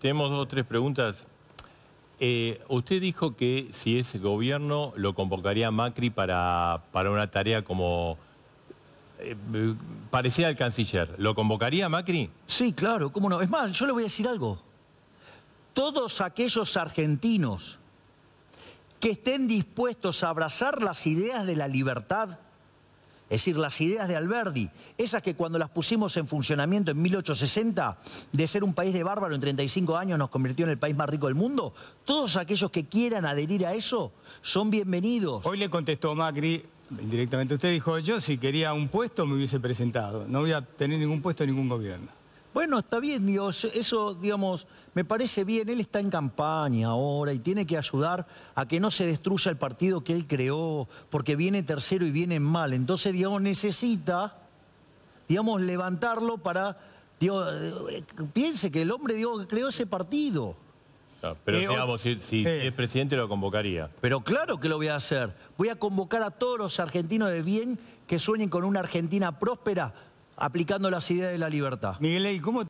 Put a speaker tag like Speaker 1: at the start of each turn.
Speaker 1: tenemos dos o tres preguntas. Eh, usted dijo que si es gobierno lo convocaría Macri para, para una tarea como eh, parecía el canciller. ¿Lo convocaría Macri?
Speaker 2: Sí, claro, cómo no. Es más, yo le voy a decir algo. Todos aquellos argentinos que estén dispuestos a abrazar las ideas de la libertad es decir, las ideas de Alberdi, esas que cuando las pusimos en funcionamiento en 1860, de ser un país de bárbaro en 35 años nos convirtió en el país más rico del mundo, todos aquellos que quieran adherir a eso son bienvenidos. Hoy le contestó Macri, indirectamente usted dijo, yo si quería un puesto me hubiese presentado, no voy a tener ningún puesto en ningún gobierno. Bueno, está bien, Dios, eso, digamos, me parece bien. Él está en campaña ahora y tiene que ayudar a que no se destruya el partido que él creó, porque viene tercero y viene mal. Entonces, digamos, necesita, digamos, levantarlo para. Dios, eh, piense que el hombre, Dios, creó ese partido.
Speaker 1: Ah, pero digamos, eh, si, eh. es presidente lo convocaría. Pero claro que lo voy a hacer.
Speaker 2: Voy a convocar a todos los argentinos de bien que sueñen con una Argentina próspera, aplicando las ideas de la libertad.